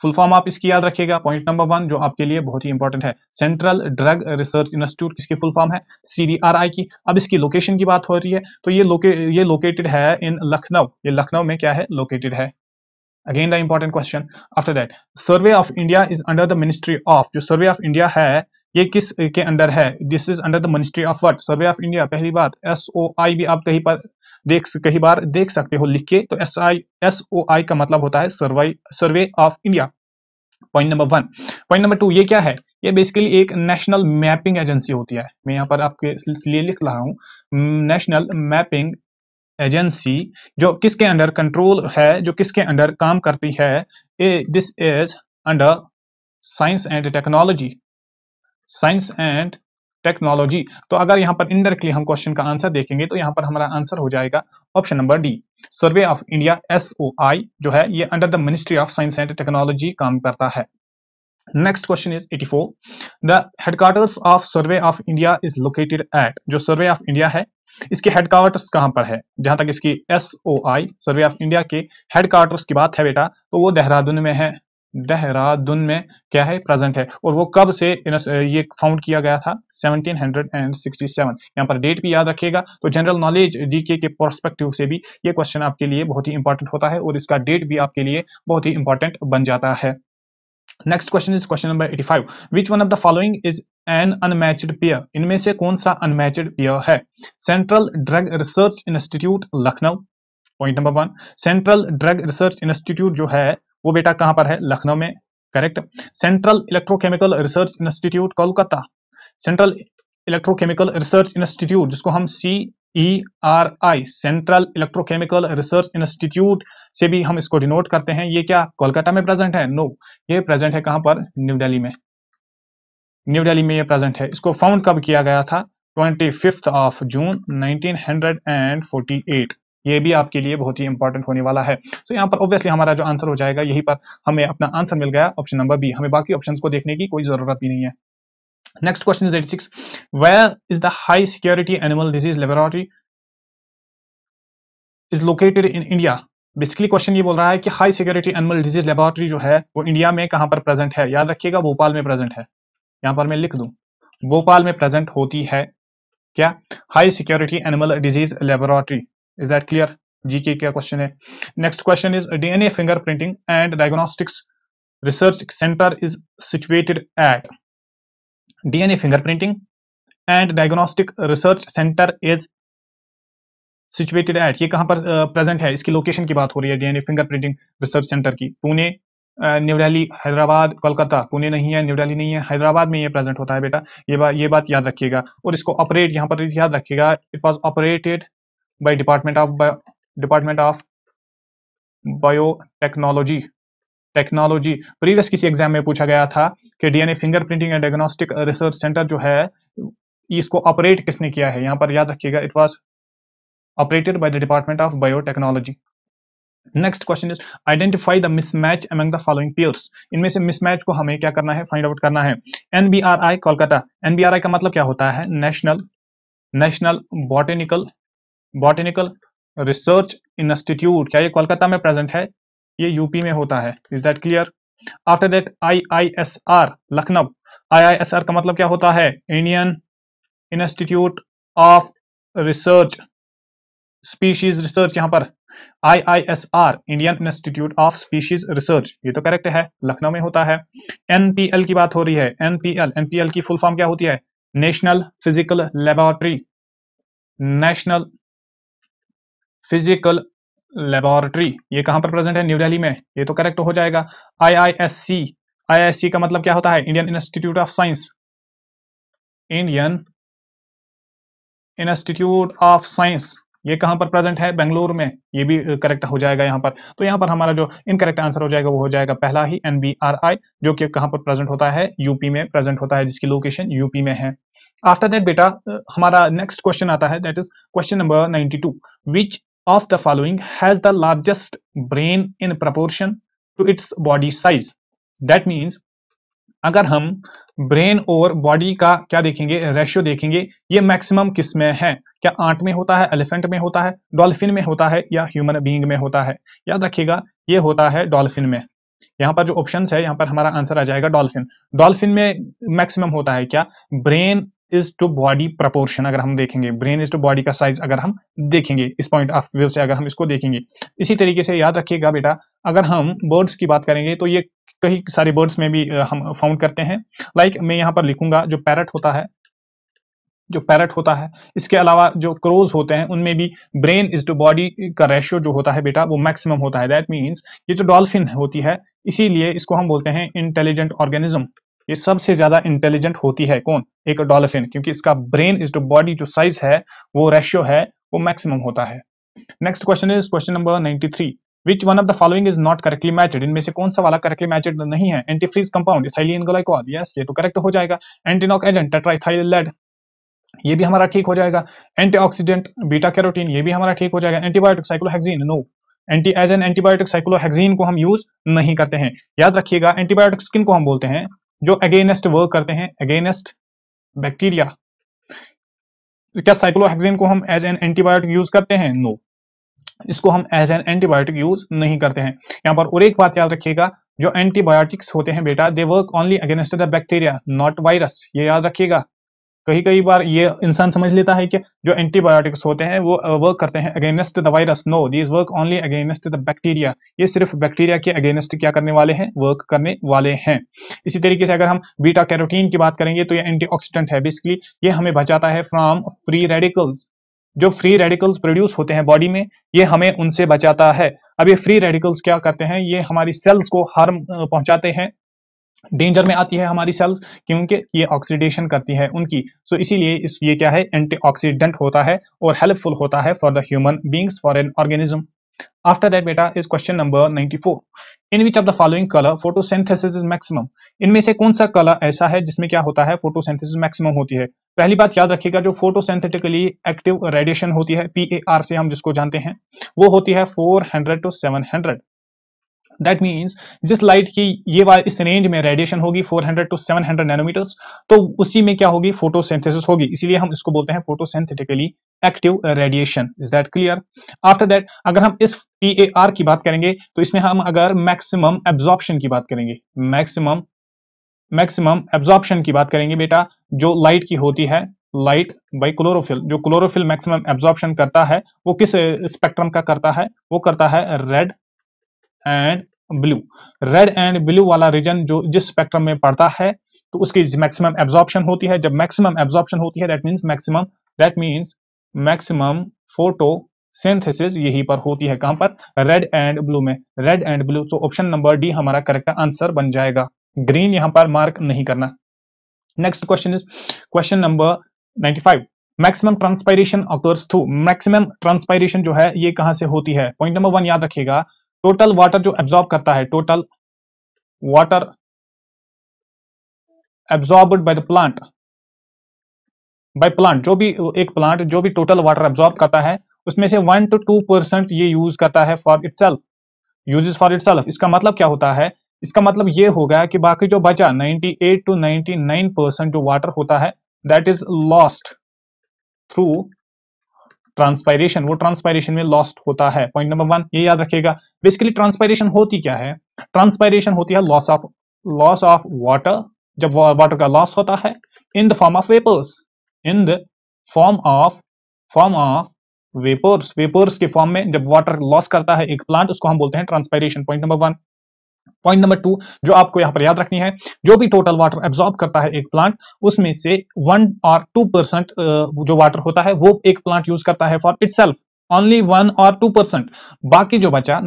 full form आप इसकी याद रखिएगा पॉइंट नंबर वन जो आपके लिए बहुत ही इंपॉर्टेंट है सेंट्रल ड्रग रिसर्च इंस्टीट्यूट इसकी फुल फॉर्म है सीडीआरआई की अब इसकी लोकेशन की बात हो रही है तो ये लोके ये लोकेटेड है इन लखनऊ ये लखनऊ में क्या है लोकेटेड है again the important question after that survey of India is under the ministry of जो सर्वे ऑफ इंडिया है ये किस के अंडर है this is under the ministry of what survey of India पहली बात एस ओ आई भी आप कहीं पर देख कई बार देख सकते हो लिख के तो एस आई एस ओ आई का मतलब होता है सर्वाई survey of India point number one point number two ये क्या है ये बेसिकली एक नेशनल मैपिंग एजेंसी होती है मैं यहाँ पर आपके लिए लिख रहा हूँ नेशनल hmm, मैपिंग एजेंसी जो किसके अंडर कंट्रोल है जो किसके अंडर काम करती है this is under science and technology science and technology तो अगर यहाँ पर इनडायरेक्टली हम क्वेश्चन का आंसर देखेंगे तो यहाँ पर हमारा आंसर हो जाएगा option number D survey of India S जो है ये under the ministry of science and technology काम करता है next question is 84 the headquarters of survey of India is located at जो सर्वे ऑफ इंडिया है इसके हेडक्वार्टर्स कहाँ पर है जहां तक इसकी S O I survey of India के हेडक्वार्टर्स की बात है बेटा तो वो देहरादून में है देहरादून में क्या है प्रेजेंट है और वो कब से ये फाउंड किया गया था 1767 यहाँ पर डेट भी याद रखिएगा तो जनरल नॉलेज जीके के प्रोस्पेक्टिव से भी ये क्वेश्चन आपके लिए बहुत ही इंपॉर्टेंट होता है और इसका डेट भी आपके लिए बहुत ही इंपॉर्टेंट बन जाता है next question is question number 85 which one of the following is an unmatched pair इनमें से कौन सा अनमैच्ड पेयर है central drug research institute Lucknow point number one central drug research institute जो है वो बेटा कहां पर है लखनऊ में correct central electrochemical research institute Kolkata central electrochemical research institute जिसको हम C E central electrochemical research institute से भी हम इसको डिनोट करते हैं ये क्या कोलकाता में प्रेजेंट है नो no, ये प्रेजेंट है कहां पर न्यू दिल्ली में न्यू दिल्ली में ये प्रेजेंट है इसको फाउंड कब किया गया था twenty fifth of June at ये भी आपके लिए बहुत ही इंपॉर्टेंट होने वाला है तो so, यहाँ पर ऑब्वियसली हमारा जो आंसर हो जाएगा यही पर हमें अपना आंसर मिल गया ऑप्शन नंबर बी हमें बाकी ऑप्शन को देखने की कोई जरूरत भी नहीं है Next question is 86. Where is the high security animal disease laboratory is located in India? Basically question ये बोल रहा है कि high security animal disease laboratory जो है वो इंडिया में कहां पर प्रेजेंट है याद रखिएगा भोपाल में प्रेजेंट है यहां पर मैं लिख दू भोपाल में प्रेजेंट होती है क्या high security animal disease laboratory is that clear GK क्या क्वेश्चन है next question is DNA fingerprinting and diagnostics research centre is situated at DNA fingerprinting and diagnostic research center is situated at ये कहाँ पर present है इसकी location की बात हो रही है फिंगर प्रिंटिंग रिसर्च सेंटर की पुणे न्यू दिल्ली हैदराबाद कोलकाता पुणे नहीं है न्यू दिल्ली नहीं है हैदराबाद में ये प्रेजेंट होता है बेटा ये बात ये बात याद रखिएगा और इसको ऑपरेट यहाँ पर याद रखिएगा it was operated by department of department of biotechnology technology previous किसी एग्जाम में पूछा गया था कि DNA fingerprinting and diagnostic research centre जो है इसको ऑपरेट किसने किया है यहां पर याद रखिएगा it was operated by the department of biotechnology next question is identify the mismatch among the following pairs इनमें से मिसमैच को हमें क्या करना है फाइंड आउट करना है एनबीआरआई कोलकाता एनबीआरआई का मतलब क्या होता है national national botanical botanical research institute क्या ये कोलकाता में प्रेजेंट है ये यूपी में होता है is that clear after that I I S R Lucknow I I S R का मतलब क्या होता है Indian institute of research species research यहां पर I I S R Indian institute of species research ये तो करेक्ट है लखनऊ में होता है एनपीएल की बात हो रही है एनपीएल एनपीएल की फुल फॉर्म क्या होती है national physical laboratory national physical laboratory ये कहां पर प्रेजेंट है न्यू दिल्ली में ये तो करेक्ट हो जाएगा आईआईएससी आईआईएससी का मतलब क्या होता है Indian institute of science Indian institute of science ये कहां पर प्रेजेंट है बेंगलोर में ये भी करेक्ट हो जाएगा यहां पर तो यहां पर हमारा जो इनकरेक्ट आंसर हो जाएगा वो हो जाएगा पहला ही एनबीआरआई जो कि कहां पर प्रेजेंट होता है यूपी में प्रेजेंट होता है जिसकी लोकेशन यूपी में है आफ्टर दैट बेटा हमारा नेक्स्ट क्वेश्चन आता है that is question number 92 which of the following has the largest brain in proportion to its body size that means अगर हम ब्रेन और बॉडी का क्या देखेंगे रेशियो देखेंगे ये मैक्सिमम किस में है क्या आंट में होता है एलिफेंट में होता है डॉल्फिन में होता है या ह्यूमन बीइंग में होता है याद रखिएगा ये होता है डॉल्फिन में यहाँ पर जो ऑप्शन है यहाँ पर हमारा आंसर आ जाएगा डॉल्फिन डॉल्फिन में मैक्सिमम होता है क्या brain is to body proportion अगर हम देखेंगे ब्रेन इज टू बॉडी का साइज अगर हम देखेंगे इस पॉइंट ऑफ व्यू से अगर हम इसको देखेंगे इसी तरीके से याद रखिएगा बेटा अगर हम बर्ड्स की बात करेंगे तो ये कई सारे बर्ड्स में भी हम फाउंड करते हैं लाइक like, मैं यहाँ पर लिखूंगा जो पैरट होता है जो पैरट होता है इसके अलावा जो क्रोज होते हैं उनमें भी ब्रेन इज टू बॉडी का रेशियो जो होता है बेटा वो मैक्सिमम होता है दैट मीन्स ये जो डॉल्फिन होती है इसीलिए इसको हम बोलते हैं इंटेलिजेंट ऑर्गेनिज्म ये सबसे ज्यादा इंटेलिजेंट होती है कौन एक डॉल्फिन क्योंकि इसका ब्रेन इज टू बॉडी जो साइज है वो रेशियो है वो मैक्सिमम होता है next question is question number 93 which one of the following is not correctly matched इनमें से कौन सा वाला करेक्टली मैचड नहीं है एंटीफ्रीज कंपाउंड इथाइलिन यस ये तो करेक्ट हो जाएगा एंटीनॉक एजेंट टेट्राइथाइल लेड ये भी हमारा ठीक हो जाएगा एंटीऑक्सीडेंट बीटा कैरोटीन ये भी हमारा ठीक हो जाएगा antibiotic cycloheximide no anti as an antibiotic cycloheximide को हम यूज नहीं करते हैं याद रखिएगा एंटीबायोटिक स्किन को हम बोलते हैं जो अगेनेस्ट वर्क करते हैं अगेनेस्ट बैक्टीरिया क्या साइक्लोहेक्सेन को हम एज एन एंटीबायोटिक यूज करते हैं नो no. इसको हम एज एन एंटीबायोटिक यूज नहीं करते हैं यहां पर और एक बात याद रखिएगा जो एंटीबायोटिक्स होते हैं बेटा they work only against the bacteria not virus ये याद रखिएगा कहीं कई बार ये इंसान समझ लेता है कि जो एंटीबायोटिक्स होते हैं वो वर्क करते हैं against the virus no this work only against the bacteria ये सिर्फ बैक्टीरिया के अगेंस्ट क्या करने वाले हैं वर्क करने वाले हैं इसी तरीके से अगर हम बीटा कैरोटीन की बात करेंगे तो ये एंटी है बेसिकली ये हमें बचाता है फ्रॉम फ्री रेडिकल्स जो फ्री रेडिकल्स प्रोड्यूस होते हैं बॉडी में ये हमें उनसे बचाता है अब ये फ्री रेडिकल्स क्या करते हैं ये हमारी सेल्स को हार्म पहुंचाते हैं डेंजर में आती है हमारी सेल्स क्योंकि ये ऑक्सीडेशन करती है उनकी सो so इसीलिए इस ये क्या है एंटीऑक्सीडेंट होता है और हेल्पफुल होता है for the human beings for an organism After that, beta is question number 94. In which of the following color photosynthesis is maximum? इनमें से कौन सा color ऐसा है जिसमें क्या होता है photosynthesis maximum होती है पहली बात याद रखिएगा जो photosynthetically active radiation होती है PAR से हम जिसको जानते हैं वो होती है 400 to 700 दैट मीन्स जिस लाइट की ये वाली इस रेंज में रेडिएशन होगी 400 टू 700 नैनोमीटर्स तो उसी में क्या होगी फोटोसिंथेसिस होगी इसीलिए हम इसको बोलते हैं photosynthetically active radiation is that clear after that अगर हम इस पी की बात करेंगे तो इसमें हम अगर मैक्सिमम एब्जॉर्प्शन की बात करेंगे मैक्सिमम मैक्सिमम एब्जॉर्प्शन की बात करेंगे बेटा जो लाइट की होती है लाइट बाई क्लोरोफिल जो क्लोरोफिल मैक्सिमम एब्जॉर्प्शन करता है वो किस स्पेक्ट्रम का करता है वो करता है red and blue red and blue वाला रीजन जो जिस स्पेक्ट्रम में पड़ता है तो उसकी मैक्सिमम एब्जॉर्प्शन होती है जब मैक्सिमम एब्जॉर्प्शन होती है that means maximum that means maximum photosynthesis यही पर होती है कहां पर रेड एंड ब्लू में रेड एंड ब्लू तो ऑप्शन नंबर डी हमारा करेक्ट आंसर बन जाएगा ग्रीन यहां पर मार्क नहीं करना next question is question number 95 maximum transpiration occurs through maximum transpiration जो है ये कहां से होती है पॉइंट नंबर वन याद रखिएगा टोटल वाटर जो एब्जॉर्ब करता है total water absorb by the plant by plant जो भी एक प्लांट जो भी टोटल वाटर एब्जॉर्ब करता है उसमें से वन टू टू परसेंट ये यूज करता है for itself uses for it इसका मतलब क्या होता है इसका मतलब ये हो गया कि बाकी जो बचा 98 टू 99 परसेंट जो वाटर होता है that is lost through transpiration वो ट्रांसपायरेशन में लॉस्ट होता है पॉइंट नंबर वन ये याद रखेगा बेसिकली ट्रांसपायरेशन होती क्या है ट्रांसपायरेशन होती है loss of loss of water जब वाटर का लॉस होता है in the form of vapours in the form of form of vapours vapours के फॉर्म में जब वाटर लॉस करता है एक प्लांट उसको हम बोलते हैं transpiration point number one point number two जो आपको यहां पर याद रखनी है जो भी टोटल वाटर एब्जॉर्ब करता है एक प्लांट उसमें से वन और टू परसेंट जो वाटर होता है वो एक प्लांट यूज करता है फॉर इट ओनली वन और टू परसेंट बाकी जो बचा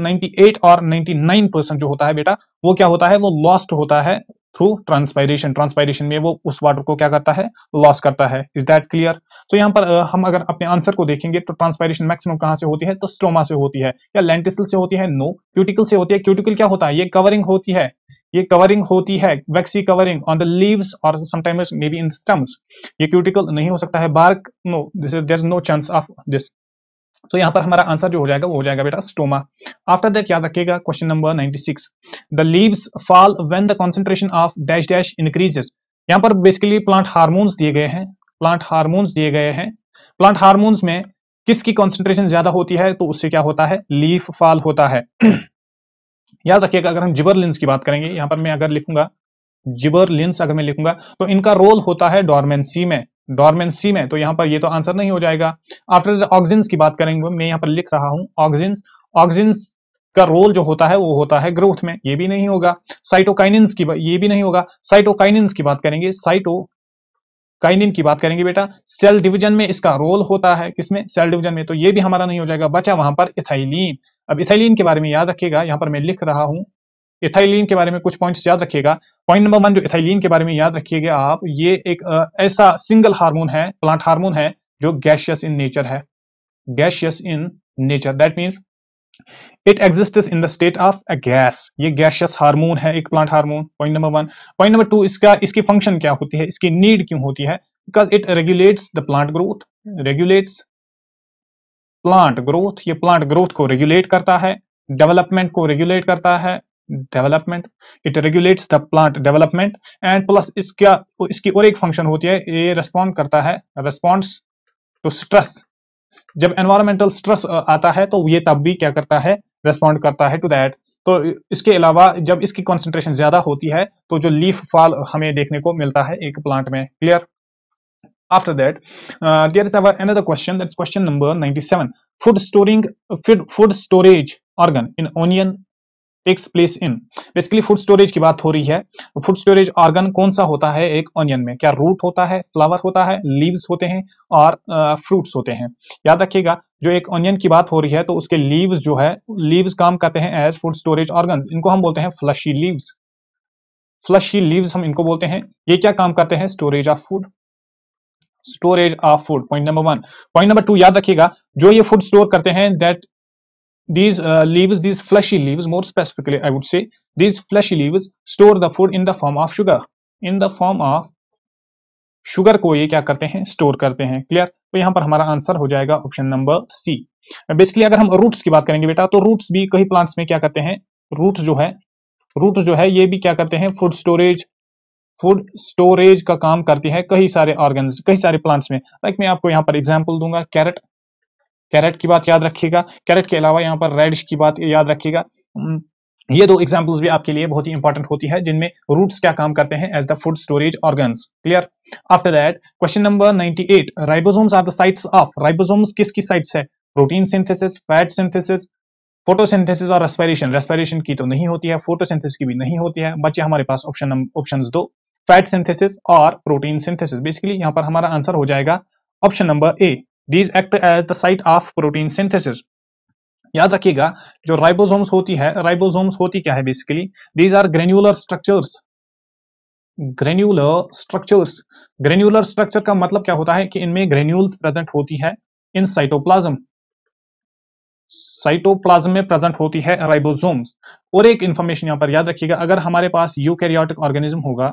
एट और नाइन परसेंट जो होता है बेटा वो क्या होता है वो लॉस्ट होता है थ्रू ट्रांसपायरेशन ट्रांसपायरेशन में वो उस वाटर को क्या करता है लॉस करता है इज दैट क्लियर तो यहाँ पर हम अगर अपने आंसर को देखेंगे तो ट्रांसपायरेशन मैक्सिमम कहाँ से होती है तो स्ट्रोमा से होती है या लेंटिसल से होती है नो no. क्यूटिकल से होती है क्यूटिकल क्या होता है ये कवरिंग होती है ये कवरिंग होती है waxy covering on the leaves और sometimes may be in stems ये क्यूटिकल नहीं हो सकता है bark no this is there is no chance of this तो यहाँ पर हमारा आंसर जो हो जाएगा वो हो जाएगा बेटा स्टोमा आफ्टर दैट याद रखिएगा question number 96 the leaves fall when the concentration of dash dash increases यहाँ पर बेसिकली प्लांट हार्मोन्स दिए गए हैं प्लांट हार्मोन्स दिए गए हैं प्लांट हार्मोन्स में किसकी कॉन्सेंट्रेशन ज्यादा होती है तो उससे क्या होता है लीफ फॉल होता है [clears throat] याद रखिएगा अगर हम लिंस की बात करेंगे यहाँ पर मैं अगर लिखूंगा लिंस अगर मैं लिखूंगा तो इनका रोल होता है डॉर्मेंसी में डॉर्मेंसी में तो यहाँ पर ये तो आंसर नहीं हो जाएगा आफ्टर ऑक्सिन्स की बात करेंगे मैं यहाँ पर लिख रहा हूँ ऑक्सिन्स ऑक्सिन्स का रोल जो होता है वो होता है ग्रोथ में ये भी नहीं होगा साइटोकाइनिन्स की ये भी नहीं होगा साइटोकाइनिन्स की बात करेंगे साइटो काइनिन की बात करेंगे बेटा सेल डिवीजन में इसका रोल होता है किसमें सेल डिवीजन में तो ये भी हमारा नहीं हो जाएगा बचा वहां पर इथाइलिन अब इथाइलिन के बारे में याद रखिएगा यहां पर मैं लिख रहा हूं इथाइलिन के बारे में कुछ पॉइंट्स याद रखिएगा पॉइंट नंबर वन जो इथाइलिन के बारे में याद रखिएगा आप ये एक आ, ऐसा सिंगल हार्मोन है प्लांट हार्मोन है जो गैशियस इन नेचर है gaseous in nature that means it exist in the state of a gas ये गैशियस हार्मोन है एक plant hormone point number one point number two इसका इसकी फंक्शन क्या होती है इसकी नीड क्यों होती है because it regulates the plant growth regulates plant growth ये प्लांट ग्रोथ को रेगुलेट करता है डेवलपमेंट को रेगुलेट करता है development it regulates the plant development and plus इसका इसकी और एक फंक्शन होती है ये रेस्पॉन्ड करता है रेस्पॉन्स टू स्ट्रेस जब एनवायरमेंटल स्ट्रेस आता है तो ये तब भी क्या करता है रेस्पॉन्ड करता है टू दैट तो इसके अलावा जब इसकी कॉन्सेंट्रेशन ज्यादा होती है तो जो लीफ फॉल हमें देखने को मिलता है एक प्लांट में clear after that uh, there is our another question that's question number ninety-seven. food storing food, food storage organ in onion takes place in basically food storage की बात हो रही है फूड स्टोरेज ऑर्गन कौन सा होता है एक ऑनियन में क्या रूट होता है फ्लावर होता है लीव्स होते हैं और फ्रूट्स होते हैं याद रखिएगा जो एक ऑनियन की बात हो रही है तो उसके लीव्स जो है लीव्स काम करते हैं एज फूड स्टोरेज ऑर्गन इनको हम बोलते हैं फ्लशी लीव्स फ्लशी लीव्स हम इनको बोलते हैं ये क्या काम करते हैं storage of food storage of food point number one point number two याद रखिएगा जो ये फूड स्टोर करते हैं that these uh, leaves these fleshy leaves more specifically i would say these fleshy leaves store the food in the form of sugar in the form of sugar को ये क्या करते हैं स्टोर करते हैं clear तो यहाँ पर हमारा आंसर हो जाएगा ऑप्शन नंबर सी बेसिकली अगर हम रूट्स की बात करेंगे बेटा तो रूट्स भी कई प्लांट्स में क्या करते हैं रूट्स जो है रूट्स जो है ये भी क्या करते हैं फूड स्टोरेज फूड स्टोरेज का काम करती है कई सारे ऑर्गन कई सारे प्लांट्स में लाइक मैं आपको यहाँ पर एग्जाम्पल दूंगा कैरेट कैरेट की बात याद रखिएगा कैरेट के अलावा यहाँ पर रेडिश की बात याद रखिएगा ये दो एग्जाम्पल्स भी आपके लिए बहुत ही इंपॉर्टेंट होती है जिनमें रूट्स क्या काम करते हैं as the food storage organs clear after that question number 98 ribosomes are the sites of ribosomes किसकी साइट्स है protein synthesis fat synthesis photosynthesis और रेस्पिरेशन रेस्पिरेशन की तो नहीं होती है फोटोसिंथेसिस की भी नहीं होती है बच्चे हमारे पास ऑप्शन ऑप्शन दो फैट सिंथेसिस और प्रोटीन सिंथेसिस बेसिकली यहाँ पर हमारा आंसर हो जाएगा option number A these act as the site of protein synthesis याद रखिएगा जो राइबोसोम्स होती है राइबोसोम्स होती क्या है basically these are granular structures granular structures granular structure का मतलब क्या होता है कि इनमें ग्रेन्यूल्स प्रेजेंट होती है इन साइटोप्लाज्म साइटोप्लाज्म में प्रेजेंट होती है राइबोसोम्स और एक इंफॉर्मेशन यहां पर याद रखिएगा अगर हमारे पास यूकैरियोटिक ऑर्गेनिज्म होगा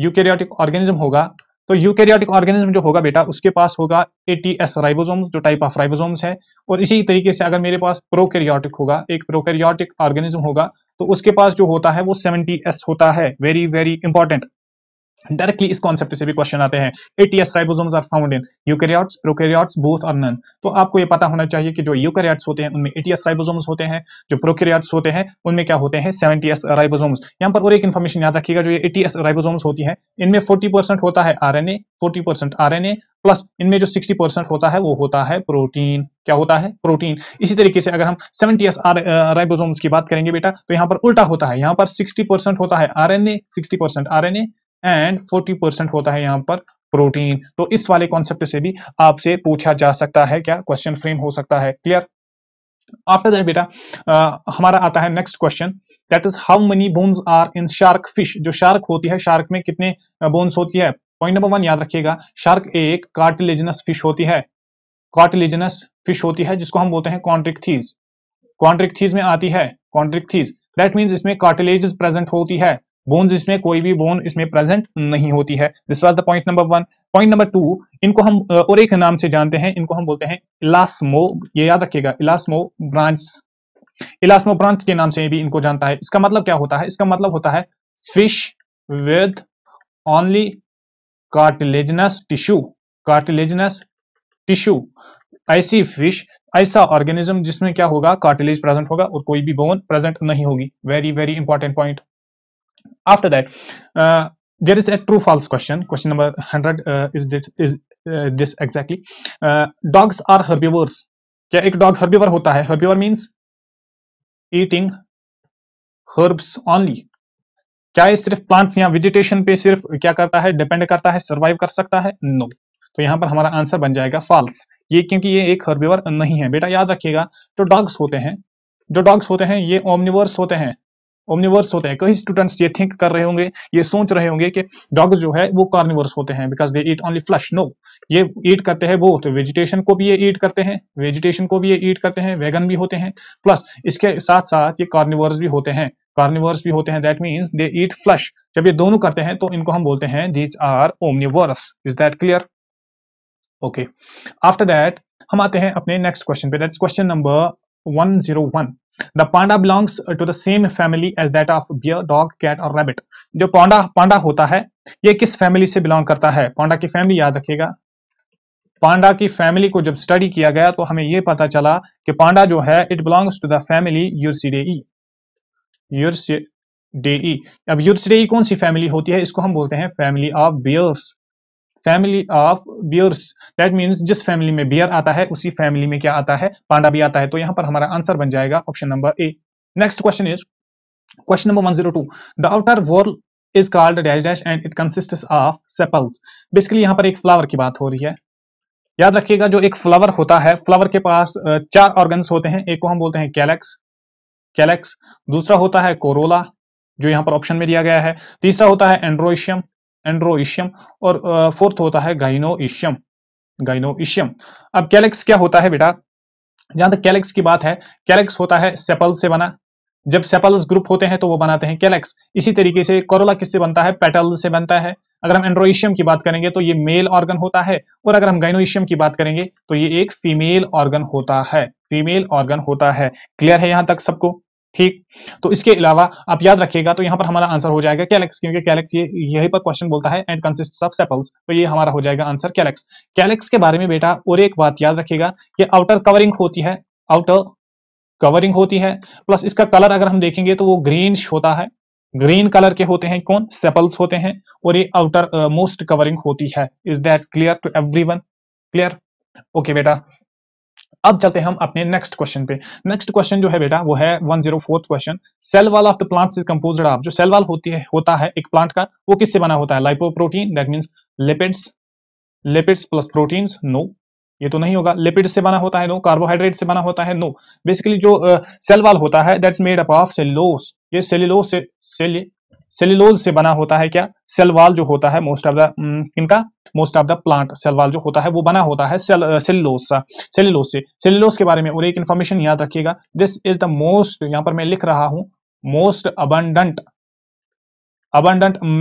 यूकैरियोटिक ऑर्गेनिज्म होगा तो यूकैरियोटिक ऑर्गेनिज्म जो होगा बेटा उसके पास होगा एटीएस राइबोसोम जो टाइप ऑफ राइबोजोम है और इसी तरीके से अगर मेरे पास प्रोकैरियोटिक होगा एक प्रोकैरियोटिक ऑर्गेनिज्म होगा तो उसके पास जो होता है वो सेवेंटी एस होता है वेरी वेरी इंपॉर्टेंट डायरेक्टली इस कॉन्सेप्ट से भी क्वेश्चन आते हैं eighty S ribosomes are found in eukaryotes prokaryotes both are none तो आपको ये पता होना चाहिए कि जो यूकैरियोट्स होते हैं उनमें एटीएस राइबोसोम्स होते हैं जो प्रोकैरियोट्स होते हैं उनमें क्या होते हैं सेवेंटीएस राइबोसोम्स यहां पर और एक इन्फॉर्मेशन याद रखिएगा जो ये एटीएस राइबोसोम्स होती है इनमें 40% होता है आरएनए 40% आरएनए प्लस इनमें जो सिक्सटी परसेंट होता है वो होता है प्रोटीन क्या होता है प्रोटीन इसी तरीके से अगर हम सेवेंटी एस राइबोसोम्स की बात करेंगे बेटा तो यहाँ पर उल्टा होता है यहाँ पर सिक्सटी परसेंट होता है RNA sixty percent RNA and 40 percent होता है यहाँ पर प्रोटीन तो इस वाले कॉन्सेप्ट से भी आपसे पूछा जा सकता है क्या क्वेश्चन फ्रेम हो सकता है क्लियर आफ्टर दैट बेटा हमारा आता है next question that is how many bones are in shark fish जो शार्क होती है शार्क में कितने बोन्स होती है पॉइंट नंबर वन याद रखिएगा शार्क एक कार्टिलेजनस फिश होती है कार्टिलेजनस फिश होती है जिसको हम बोलते हैं कॉन्ट्रिक्थीज कॉन्ट्रिक्थीज में आती है कॉन्ट्रिक्थीज दैट मीन्स इसमें कार्टिलेज प्रेजेंट होती है बोन्स इसमें कोई भी बोन इसमें प्रेजेंट नहीं होती है this was the point number one point number two इनको हम और एक नाम से जानते हैं इनको हम बोलते हैं इलास्मो ये याद रखिएगा इलास्मो ब्रांच इलास्मो ब्रांच के नाम से भी इनको जानता है इसका मतलब क्या होता है इसका मतलब होता है fish with only cartilaginous tissue cartilaginous tissue ऐसी फिश ऐसा ऑर्गेनिज्म जिसमें क्या होगा कार्टिलेज प्रेजेंट होगा और कोई भी बोन प्रेजेंट नहीं होगी very very important point after that uh, there is a true false question question number 100 uh, is this is uh, this exactly uh, dogs are herbivores क्या एक डॉग हर्बिवर होता है herbivore means eating herbs only क्या ये सिर्फ plants या vegetation पे सिर्फ क्या करता है डिपेंड करता है सर्वाइव कर सकता है नो no. तो यहाँ पर हमारा आंसर बन जाएगा फॉल्स ये क्योंकि ये एक हर्बिवर नहीं है बेटा याद रखिएगा जो डॉग्स होते हैं जो डॉग्स होते हैं ये ओमनिवर्स होते हैं ओमनिवर्स होते हैं कई स्टूडेंट्स ये थिंक कर रहे होंगे ये सोच रहे होंगे कि डॉग्स जो है वो कार्निवर्स होते हैं because they eat only flesh no ये ईट करते हैं वो बोथ वेजिटेशन को भी ये ईट करते हैं वेजिटेशन को भी ये ईट करते हैं वेगन भी होते हैं प्लस इसके साथ साथ ये कार्निवर्स भी होते हैं कार्निवर्स भी होते हैं that means they eat flesh जब ये दोनों करते हैं तो इनको हम बोलते हैं these are omnivores is that clear okay after that हम आते हैं अपने नेक्स्ट क्वेश्चन पे that's question number 101. The panda belongs uh, to the same family as that of bear, dog, cat or rabbit. जो पांडा पांडा होता है ये किस फैमिली से बिलोंग करता है पांडा की फैमिली याद रखेगा पांडा की फैमिली को जब स्टडी किया गया तो हमें यह पता चला कि पांडा जो है it belongs to the family Ursidae Ursidae अब यूरसीडेई कौन सी फैमिली होती है इसको हम बोलते हैं family of bears family of bears that means जिस फैमिली में बियर आता है उसी फैमिली में क्या आता है पांडा भी आता है तो यहां पर हमारा आंसर बन जाएगा option number A next question is question number one zero two the outer world is called dash dash and it consist of sepals basically यहां पर एक फ्लावर की बात हो रही है याद रखिएगा जो एक फ्लावर होता है फ्लावर के पास चार ऑर्गन्स होते हैं एक को हम बोलते हैं कैलेक्स कैलेक्स दूसरा होता है कोरोला जो यहां पर ऑप्शन में दिया गया है तीसरा होता है एंड्रोशियम एंड्रोइशियम और फोर्थ होता है गाइनोइशियम गाइनोइशियम अब कैलेक्स क्या होता है बेटा जहां तक कैलेक्स की बात है कैलेक्स होता है सेपल से बना जब सेपल्स ग्रुप होते हैं तो वो बनाते हैं कैलेक्स इसी तरीके से कोरोला किससे बनता है पेटल से बनता है अगर हम एंड्रोइशियम की बात करेंगे तो ये मेल ऑर्गन होता है और अगर हम गाइनोइशियम की बात करेंगे तो ये एक फीमेल ऑर्गन होता है फीमेल ऑर्गन होता है क्लियर है यहां तक सबको ठीक तो इसके अलावा आप याद रखिएगा तो यहाँ पर हमारा आंसर हो जाएगा कैलेक्स क्योंकि कैलेक्स ये यही पर क्वेश्चन बोलता है एंड कंसिस्ट ऑफ सेपल्स तो ये हमारा हो जाएगा आंसर कैलेक्स कैलेक्स के बारे में बेटा और एक बात याद रखिएगा ये आउटर कवरिंग होती है आउटर कवरिंग होती है प्लस इसका कलर अगर हम देखेंगे तो वो ग्रीन होता है ग्रीन कलर के होते हैं कौन सेपल्स होते हैं और ये आउटर मोस्ट कवरिंग होती है is that clear to every clear okay बेटा अब चलते हैं हम अपने नेक्स्ट क्वेश्चन पे नेक्स्ट क्वेश्चन जो है बेटा वो है 104th question cell wall of the plants is composed of जो सेल वाल होती है होता है एक प्लांट का वो किससे बना होता है lipoprotein that means lipids lipids plus proteins no ये तो नहीं होगा लिपिड से बना होता है नो कार्बोहाइड्रेट से बना होता है नो बेसिकली जो सेल uh, वाल होता है that's made up of cellulose ये सेलुलोस से सेल सेल्यूलोज से बना होता है क्या सेलवाल जो होता है मोस्ट ऑफ द इनका most of the plant cell wall जो होता है वो बना होता है सेल्यूलोज सा सेल्यूलोज से सेल्यूलोज के बारे में और एक इन्फॉर्मेशन याद रखिएगा दिस इज द मोस्ट यहाँ पर मैं लिख रहा हूं most abundant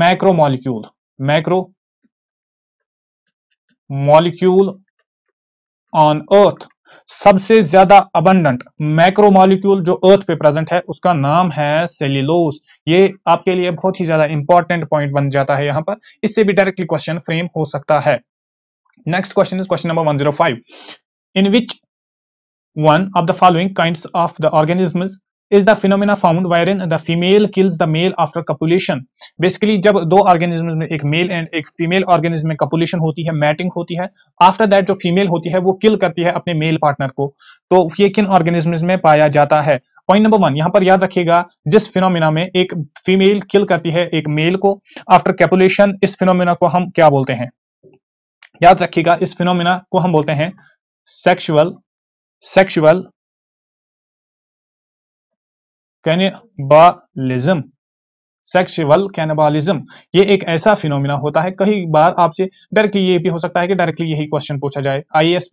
macromolecule macromolecule on earth सबसे ज्यादा अबंडेंट मैक्रोमोलिक्यूल जो अर्थ पे प्रेजेंट है उसका नाम है सेल्यूलोस ये आपके लिए बहुत ही ज्यादा इंपॉर्टेंट पॉइंट बन जाता है यहां पर इससे भी डायरेक्टली क्वेश्चन फ्रेम हो सकता है next question is question number 105 in which one of the following kind of the organism is the phenomena found wherein the female kills the male after copulation basically जब दो organism में एक male and एक female organism में copulation होती है matting होती है आफ्टर दैट जो फीमेल होती है वो किल करती है अपने मेल पार्टनर को तो ये किन ऑर्गेनिज्म में पाया जाता है पॉइंट नंबर वन यहां पर याद रखिएगा जिस फिनोमिना में एक फीमेल किल करती है एक मेल को आफ्टर कैपुलेशन इस फिनोमिना को हम क्या बोलते हैं याद रखिएगा इस फिनोमिना को हम बोलते हैं sexual sexual cannibalism sexual cannibalism ये एक ऐसा फिनोमिना होता है कई बार आपसे डर ये भी हो सकता है कि डायरेक्टली यही क्वेश्चन पूछा जाए I S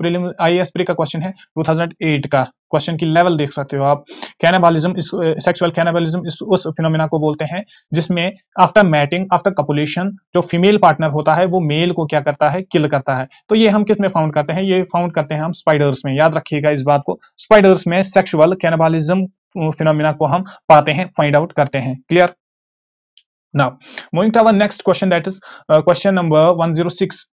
I S pre का क्वेश्चन है 2008 का क्वेश्चन की लेवल देख सकते हो आप कैनिबालिज्म इस सेक्सुअल कैनिबालिज्म इस उस फिनोमिना को बोलते हैं जिसमें आफ्टर मैटिंग आफ्टर कपुलेशन जो फीमेल पार्टनर होता है वो मेल को क्या करता है किल करता है तो ये हम किस में फाउंड करते हैं ये फाउंड करते हैं हम स्पाइडर्स में याद रखिएगा इस बात को स्पाइडर्स में सेक्सुअल कैनिबालिज्म फिनोमिना को हम पाते हैं फाइंड आउट करते हैं क्लियर ना moving to our next question that is question number one zero six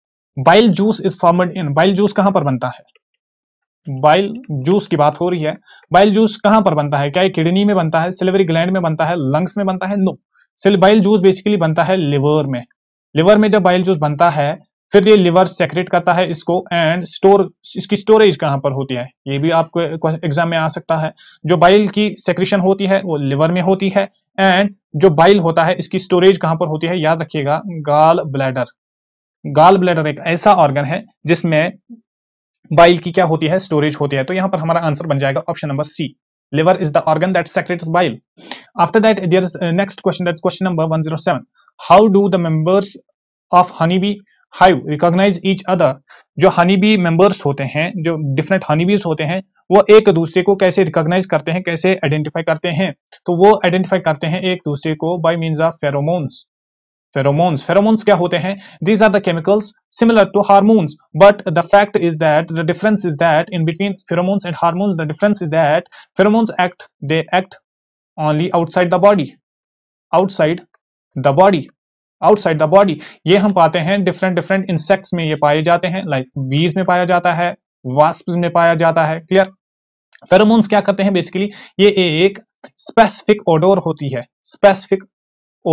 bile juice is formed in bile juice कहां पर बनता है बाइल जूस की बात हो रही है बाइल जूस कहां पर बनता है क्या किडनी में बनता है सिलिवरी ग्लैंड में बनता है लंग्स में बनता है no no. Bile juice basically बनता है लिवर में लिवर में जब बाइल जूस बनता है फिर ये लिवर सेक्रेट करता है इसको एंड स्टोर इसकी स्टोरेज कहाँ पर होती है ये भी आपको एग्जाम में आ सकता है जो बाइल की सेक्रेशन होती है वो लिवर में होती है एंड जो बाइल होता है इसकी स्टोरेज कहाँ पर होती है याद रखिएगा गाल ब्लैडर गाल ब्लैडर एक ऐसा ऑर्गन है जिसमें बाइल की क्या होती है स्टोरेज होती है तो यहाँ पर हमारा आंसर बन जाएगा option number C liver is the organ that secrete bile after that there next question number one zero seven how do how of honey bee hive recognise each other जो honeybee members होते हैं जो different honeybees होते हैं वो एक दूसरे को कैसे रिकॉग्नाइज करते हैं कैसे आइडेंटिफाई करते हैं तो वो आइडेंटिफाई करते हैं एक दूसरे को by mean of pheromones pheromones pheromones क्या होते हैं these are the chemicals similar to hormones but the fact is that the difference is that in between pheromones and hormones the difference is that pheromones act they act only outside the body outside the body outside the body ये हम पाते हैं different different insects में ये पाए जाते हैं like like बीज में पाया जाता है वास्प में पाया जाता है क्लियर फेरोमोन्स क्या करते हैं बेसिकली ये एक स्पेसिफिक ओडोर होती है स्पेसिफिक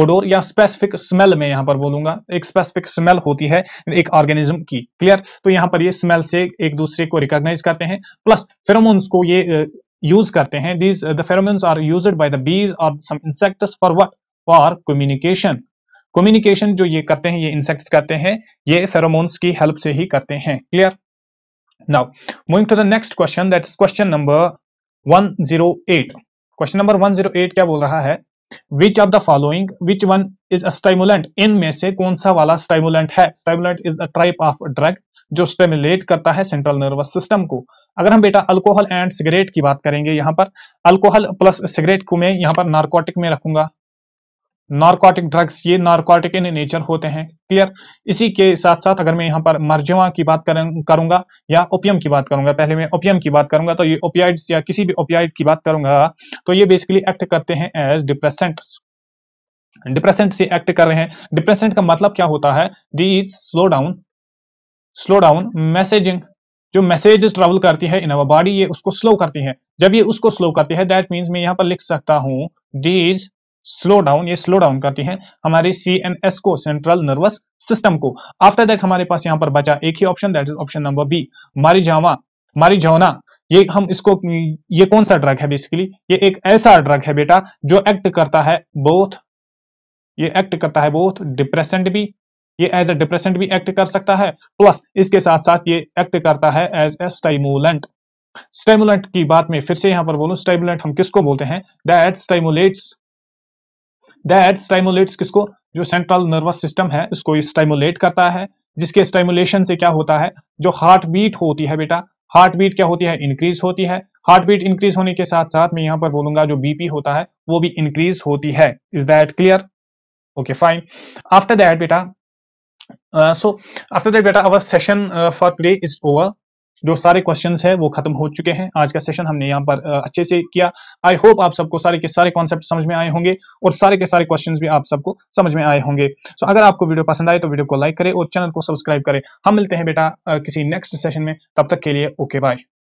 ओडोर या स्पेसिफिक स्मेल में यहां पर बोलूंगा एक स्पेसिफिक स्मेल होती है एक ऑर्गेनिज्म की क्लियर तो यहां पर ये स्मेल से एक दूसरे को रिकॉग्नाइज करते हैं प्लस फेरोमोन्स को ये यूज करते हैं these the pheromones are used by the bees और some insects for what for communication communication जो ये करते हैं ये इंसेक्ट्स करते हैं ये फेरोमोन्स की हेल्प से ही करते हैं clear now moving to the next question that's question number 108 question number 108 क्या बोल रहा है which of the following which one is a stimulant में से कौन सा वाला स्टाइमुलेंट है stimulant is a type of drug जो स्टेमुलेट करता है सेंट्रल नर्वस सिस्टम को अगर हम बेटा अल्कोहल एंड सिगरेट की बात करेंगे यहां पर अल्कोहल प्लस सिगरेट को मैं यहां पर नार्कोटिक में रखूंगा नॉर्कोटिक ड्रग्स ये नॉर्कोटिक इन नेचर होते हैं क्लियर इसी के साथ साथ अगर मैं यहाँ पर मर्जवा की बात करूंगा या ओपियम की बात करूंगा पहले मैं ओपियम की बात करूंगा तो ये ओपियाइड्स या किसी भी ओपियाइड की बात करूंगा तो ये बेसिकली एक्ट करते हैं एज डिप्रेसेंट डिप्रेसेंट से एक्ट कर रहे हैं डिप्रेसेंट का मतलब क्या होता है the slow down slow down messaging जो मैसेजेस ट्रेवल करती है इन अवर बॉडी ये उसको स्लो करती है जब ये उसको स्लो करती है दैट मीन्स मैं यहाँ पर लिख सकता हूँ दीज स्लो डाउन ये स्लो डाउन करती है हमारे सी एन एस को सेंट्रल नर्वस सिस्टम को आफ्टर दैट हमारे पास यहाँ पर बचा एक ही option that is option number B marijuana marijuana ये हम इसको ये कौन सा ड्रग है बेसिकली ये एक ऐसा ड्रग है बेटा जो एक्ट करता है बोथ ये एक्ट करता है बोथ डिप्रेसेंट भी ये एज ए डिप्रेसेंट भी एक्ट कर सकता है प्लस इसके साथ साथ ये एक्ट करता है एज ए स्टाइमुलेंट स्टेमुलेंट की बात में फिर से यहां पर बोलो स्टेमुलेंट हम किसको बोलते हैं दैट स्टेमुलेट्स दैट स्टाइमुलेट्स किसको जो सेंट्रल नर्वस सिस्टम है उसको स्टाइमुलेट करता है जिसके स्टाइमुलेशन से क्या होता है जो हार्ट बीट होती है बेटा हार्ट बीट क्या होती है इंक्रीज होती है हार्ट बीट इंक्रीज होने के साथ साथ मैं यहां पर बोलूंगा जो बीपी होता है वो भी इंक्रीज होती है is that clear okay fine after that बेटा सो आफ्टर दैट बेटा our session for today is over जो सारे क्वेश्चन है वो खत्म हो चुके हैं आज का सेशन हमने यहाँ पर अच्छे से किया आई होप आप सबको सारे के सारे कॉन्सेप्ट समझ में आए होंगे और सारे के सारे क्वेश्चन भी आप सबको समझ में आए होंगे सो अगर आपको वीडियो पसंद आए तो वीडियो को लाइक करें और चैनल को सब्सक्राइब करें हम मिलते हैं बेटा किसी नेक्स्ट सेशन में तब तक के लिए ओके बाय